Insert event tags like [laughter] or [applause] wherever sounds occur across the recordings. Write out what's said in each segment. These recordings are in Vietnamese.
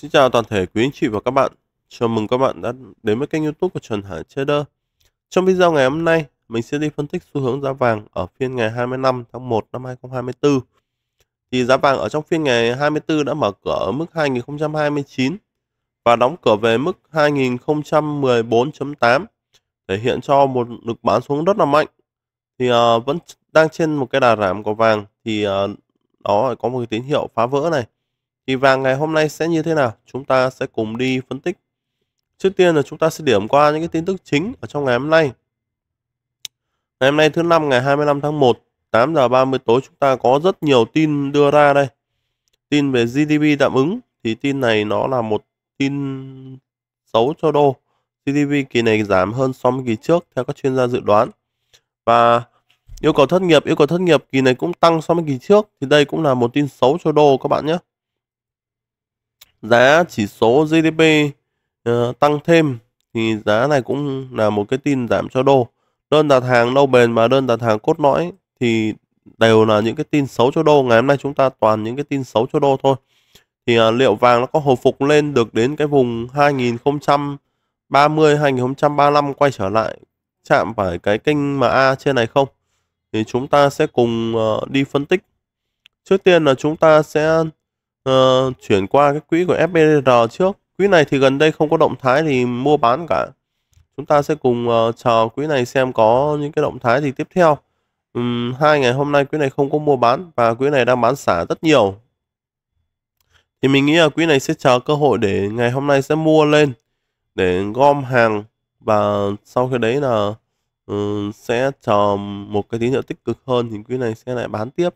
Xin chào toàn thể quý anh chị và các bạn. Chào mừng các bạn đã đến với kênh youtube của Trần Hải Trader. Trong video ngày hôm nay, mình sẽ đi phân tích xu hướng giá vàng ở phiên ngày 25 tháng 1 năm 2024. Thì giá vàng ở trong phiên ngày 24 đã mở cửa ở mức 2029 và đóng cửa về mức 2014.8 thể hiện cho một lực bán xuống rất là mạnh. Thì uh, vẫn đang trên một cái đà giảm của vàng thì uh, đó có một cái tín hiệu phá vỡ này thì vàng ngày hôm nay sẽ như thế nào? Chúng ta sẽ cùng đi phân tích. Trước tiên là chúng ta sẽ điểm qua những cái tin tức chính ở trong ngày hôm nay. Ngày hôm nay thứ năm ngày 25 tháng 1, 8 giờ 30 tối chúng ta có rất nhiều tin đưa ra đây. Tin về GDP tạm ứng thì tin này nó là một tin xấu cho đô. GDP kỳ này giảm hơn so với kỳ trước theo các chuyên gia dự đoán. Và yêu cầu thất nghiệp, yêu cầu thất nghiệp kỳ này cũng tăng so với kỳ trước thì đây cũng là một tin xấu cho đô các bạn nhé giá chỉ số GDP uh, ờ, tăng thêm thì giá này cũng là một cái tin giảm cho đô. Đơn đặt hàng lâu bền và đơn đặt hàng cốt lõi thì đều là những cái tin xấu cho đô. Ngày hôm nay chúng ta toàn những cái tin xấu cho đô thôi. Thì uh, liệu vàng nó có hồi phục lên được đến cái vùng 2030 2035 quay trở lại chạm phải cái kênh mà A trên này không? Thì chúng ta sẽ cùng uh, đi phân tích. Trước tiên là chúng ta sẽ uh, chuyển qua cái quỹ của FBR trước. Quỹ này thì gần đây không có động thái thì mua bán cả. Chúng ta sẽ cùng uh, chờ quỹ này xem có những cái động thái gì tiếp theo. Um, hai ngày hôm nay quỹ này không có mua bán và quỹ này đang bán xả rất nhiều. Thì mình nghĩ là quỹ này sẽ chờ cơ hội để ngày hôm nay sẽ mua lên để gom hàng và sau khi đấy là uh, sẽ chờ một cái tín hiệu tích cực hơn thì quỹ này sẽ lại bán tiếp.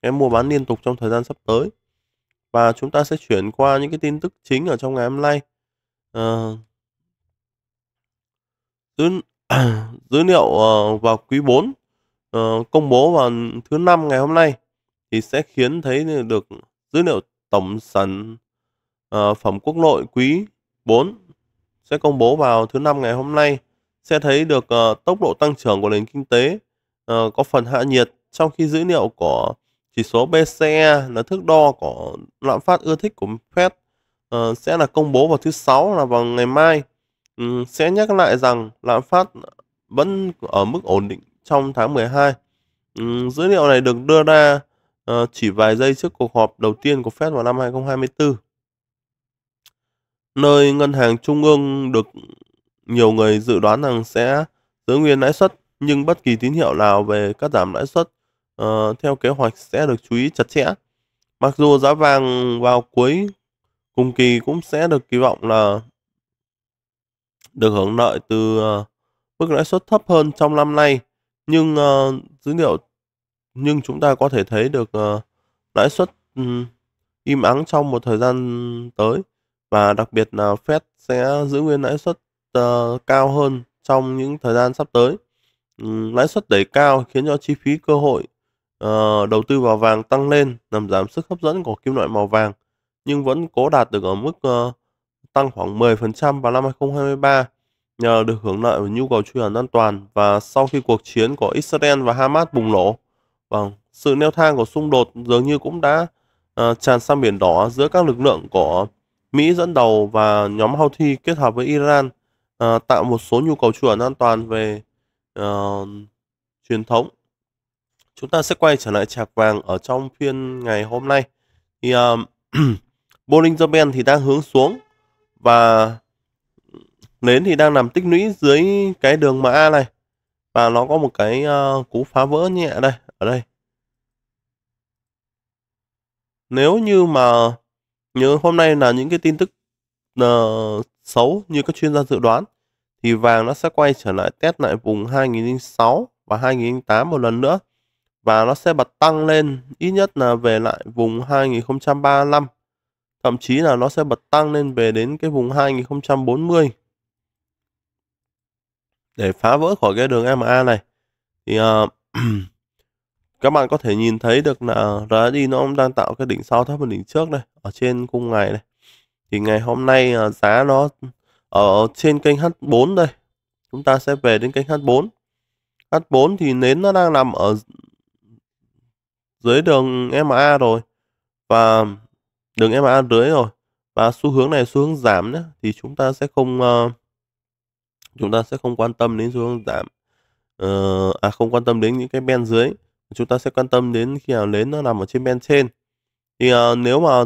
Em mua bán liên tục trong thời gian sắp tới và chúng ta sẽ chuyển qua những cái tin tức chính ở trong ngày hôm nay. À, dữ, [clears throat] dữ liệu ờ, vào quý 4 uh, ờ, công bố vào thứ năm ngày hôm nay thì sẽ khiến thấy được dữ liệu tổng sản uh, phẩm quốc nội quý 4 sẽ công bố vào thứ năm ngày hôm nay sẽ thấy được uh, tốc độ tăng trưởng của nền kinh tế uh, có phần hạ nhiệt trong khi dữ liệu của chỉ số PCE là thước đo của lạm phát ưa thích của Fed uh, sẽ là công bố vào thứ sáu là vào ngày mai um, sẽ nhắc lại rằng lạm phát vẫn ở mức ổn định trong tháng 12. Um, ừ, dữ liệu này được đưa ra uh, chỉ vài giây trước cuộc họp đầu tiên của Fed vào năm 2024, nơi ngân hàng trung ương được nhiều người dự đoán rằng sẽ giữ nguyên lãi suất nhưng bất kỳ tín hiệu nào về cắt giảm lãi suất uh, theo kế hoạch sẽ được chú ý chặt chẽ. Mặc dù giá vàng vào cuối cùng kỳ cũng sẽ được kỳ vọng là được hưởng lợi từ uh, mức lãi suất thấp hơn trong năm nay, nhưng uh, dữ liệu nhưng chúng ta có thể thấy được uh, lãi suất um, im ắng trong một thời gian tới và đặc biệt là Fed sẽ giữ nguyên lãi suất uh, cao hơn trong những thời gian sắp tới. Um, lãi suất đẩy cao khiến cho chi phí cơ hội uh, đầu tư vào vàng tăng lên làm giảm sức hấp dẫn của kim loại màu vàng nhưng vẫn cố đạt được ở mức uh, tăng khoảng 10% vào năm 2023 nhờ được hưởng lợi về nhu cầu truy ẩn an toàn và sau khi cuộc chiến của Israel và Hamas bùng nổ. Vâng, sự neo thang của xung đột dường như cũng đã uh, tràn sang biển đỏ giữa các lực lượng của Mỹ dẫn đầu và nhóm Houthi kết hợp với Iran uh, tạo một số nhu cầu truy ẩn an toàn về uh, truyền thống chúng ta sẽ quay trở lại chạc vàng ở trong phiên ngày hôm nay thì uh, Bollinger Band thì đang hướng xuống và nến thì đang nằm tích lũy dưới cái đường mà A này và nó có một cái uh, cú phá vỡ nhẹ đây ở đây nếu như mà như hôm nay là những cái tin tức uh, xấu như các chuyên gia dự đoán thì vàng nó sẽ quay trở lại test lại vùng 2006 và 2008 một lần nữa và nó sẽ bật tăng lên ít nhất là về lại vùng 2035 thậm chí là nó sẽ bật tăng lên về đến cái vùng 2040 để phá vỡ khỏi cái đường MA này thì uh, [clears throat] các bạn có thể nhìn thấy được là RSI nó cũng đang tạo cái đỉnh sau thấp hơn đỉnh trước đây ở trên khung ngày này thì ngày hôm nay uh, giá nó ở trên kênh H4 đây chúng ta sẽ về đến kênh H4 H4 thì nến nó đang nằm ở dưới đường MA rồi và đường MA dưới rồi và xu hướng này xu hướng giảm nhé thì chúng ta sẽ không uh, chúng ta sẽ không quan tâm đến xu hướng giảm uh, à không quan tâm đến những cái ben dưới chúng ta sẽ quan tâm đến khi nào lên nó nằm ở trên ben trên thì uh, nếu mà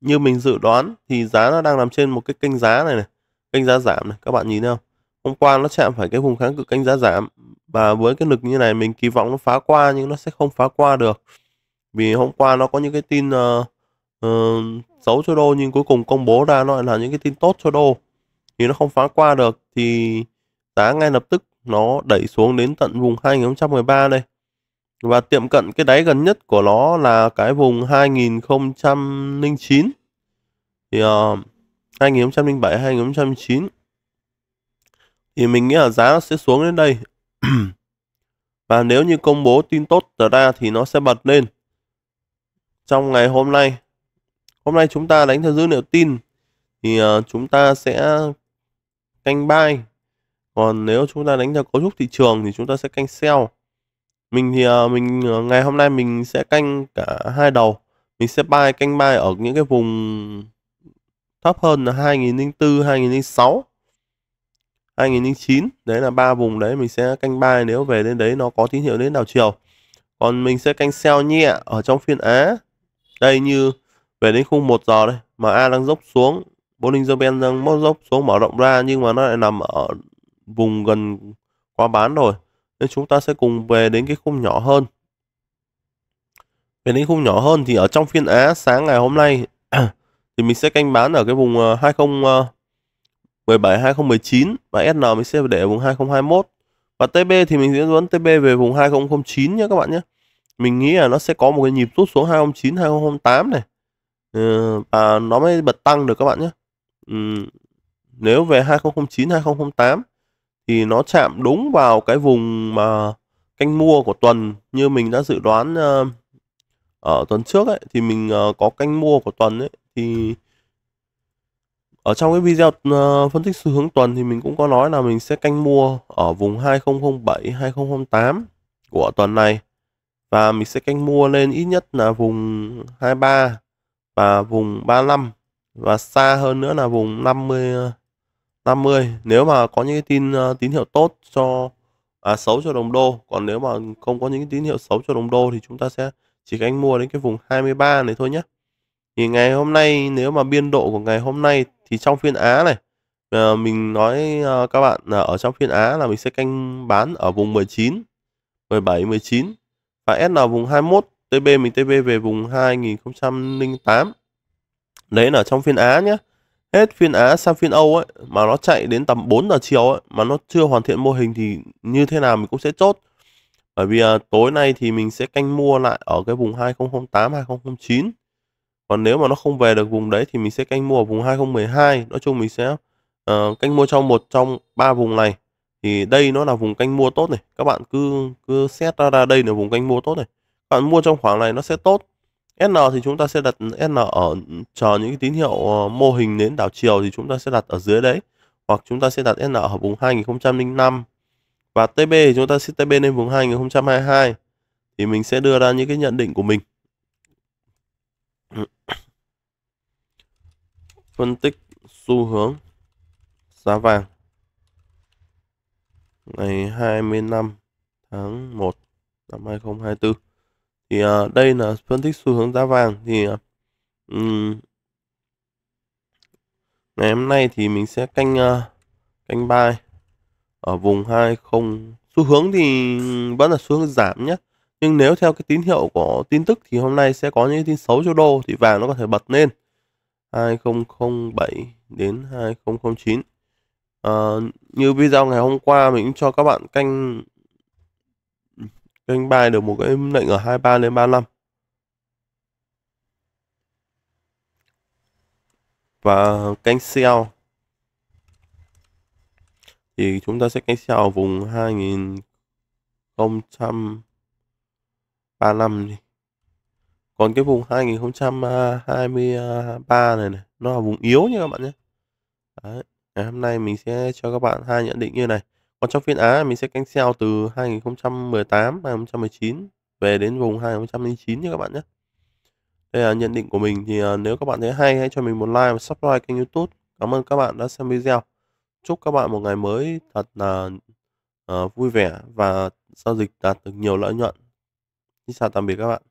như mình dự đoán thì giá nó đang nằm trên một cái kênh giá này này kênh giá giảm này các bạn nhìn thấy không hôm qua nó chạm phải cái vùng kháng cự canh giá giảm và với cái lực như này mình kỳ vọng nó phá qua nhưng nó sẽ không phá qua được vì hôm qua nó có những cái tin uh, uh, xấu cho đô nhưng cuối cùng công bố ra nó là những cái tin tốt cho đô thì nó không phá qua được thì giá ngay lập tức nó đẩy xuống đến tận vùng 2013 đây và tiệm cận cái đáy gần nhất của nó là cái vùng 2009 thì uh, 2007 2009 thì mình nghĩ là giá sẽ xuống đến đây. [clears throat] Và nếu như công bố tin tốt trở ra thì nó sẽ bật lên. Trong ngày hôm nay, hôm nay chúng ta đánh theo dữ liệu tin thì à, chúng ta sẽ canh buy. Còn nếu chúng ta đánh theo cấu trúc thị trường thì chúng ta sẽ canh sell. Mình thì à, mình à, ngày hôm nay mình sẽ canh cả hai đầu. Mình sẽ buy canh buy ở những cái vùng thấp hơn là 2004, 2006 2009 đấy là ba vùng đấy mình sẽ canh buy nếu về đến đấy nó có tín hiệu đến đảo chiều còn mình sẽ canh sell nhẹ ở trong phiên Á đây như về đến khung 1 giờ đây mà A đang dốc xuống Bollinger Band đang móc dốc xuống mở rộng ra nhưng mà nó lại nằm ở vùng gần quá bán rồi nên chúng ta sẽ cùng về đến cái khung nhỏ hơn về đến khung nhỏ hơn thì ở trong phiên Á sáng ngày hôm nay [clears throat] thì mình sẽ canh bán ở cái vùng 20 ờ, 17 2019 và SN mình sẽ để ở vùng 2021 và TB thì mình diễn dẫn TB về vùng 2009 nhé các bạn nhé mình nghĩ là nó sẽ có một cái nhịp rút xuống 2009 2008 này ờ, và nó mới bật tăng được các bạn nhé ừ, nếu về 2009 2008 thì nó chạm đúng vào cái vùng mà canh mua của tuần như mình đã dự đoán ờ, ở tuần trước ấy thì mình ờ, có canh mua của tuần ấy thì ở trong cái video uh, phân tích xu hướng tuần thì mình cũng có nói là mình sẽ canh mua ở vùng 2007 2008 của tuần này và mình sẽ canh mua lên ít nhất là vùng 23 và vùng 35 và xa hơn nữa là vùng 50 50 nếu mà có những cái tin ờ, tín hiệu tốt cho à, xấu cho đồng đô còn nếu mà không có những tín hiệu xấu cho đồng đô thì chúng ta sẽ chỉ canh mua đến cái vùng 23 này thôi nhé thì ngày hôm nay nếu mà biên độ của ngày hôm nay thì trong phiên Á này à, mình nói à, các bạn là ở trong phiên Á là mình sẽ canh bán ở vùng 19 17 19 và SN vùng 21 TB mình TB về vùng 2008 đấy là trong phiên Á nhé hết phiên Á sang phiên Âu ấy mà nó chạy đến tầm 4 giờ chiều ấy mà nó chưa hoàn thiện mô hình thì như thế nào mình cũng sẽ chốt bởi vì à, tối nay thì mình sẽ canh mua lại ở cái vùng 2008 2009 còn nếu mà nó không về được vùng đấy thì mình sẽ canh mua ở vùng 2012 nói chung mình sẽ uh, canh mua trong một trong ba vùng này thì đây nó là vùng canh mua tốt này các bạn cứ cứ xét ra, ra đây là vùng canh mua tốt này các bạn mua trong khoảng này nó sẽ tốt N thì chúng ta sẽ đặt N ở chờ những cái tín hiệu ờ, mô hình đến đảo chiều thì chúng ta sẽ đặt ở dưới đấy hoặc chúng ta sẽ đặt N ở vùng 2005 và TB thì chúng ta sẽ TB lên vùng 2022 thì mình sẽ đưa ra những cái nhận định của mình [coughs] phân tích xu hướng giá vàng ngày 25 tháng 1 năm 2024 thì uh, đây là phân tích xu hướng giá vàng thì uh, um, ngày hôm nay thì mình sẽ canh uh, canh bài ở vùng 20 xu hướng thì vẫn là xu hướng giảm nhé nhưng nếu theo cái tín hiệu của tin tức thì hôm nay sẽ có những tin xấu cho đô thì vàng nó có thể bật lên 2007 đến 2009 à, ờ, như video ngày hôm qua mình cũng cho các bạn canh canh bài được một cái lệnh ở 23 đến 35 và canh sell thì chúng ta sẽ canh sell ở vùng 2000 3 năm đi. Còn cái vùng 2023 này này, nó là vùng yếu nha các bạn nhé. Đấy. Ngày hôm nay mình sẽ cho các bạn hai nhận định như này. Còn trong phiên Á mình sẽ canh sell từ 2018, 2019 về đến vùng 2009 nha các bạn nhé. Đây là nhận định của mình thì à, nếu các bạn thấy hay hãy cho mình một like và subscribe kênh YouTube. Cảm ơn các bạn đã xem video. Chúc các bạn một ngày mới thật là uh, vui vẻ và giao dịch đạt được nhiều lợi nhuận. Xin chào tạm biệt các bạn.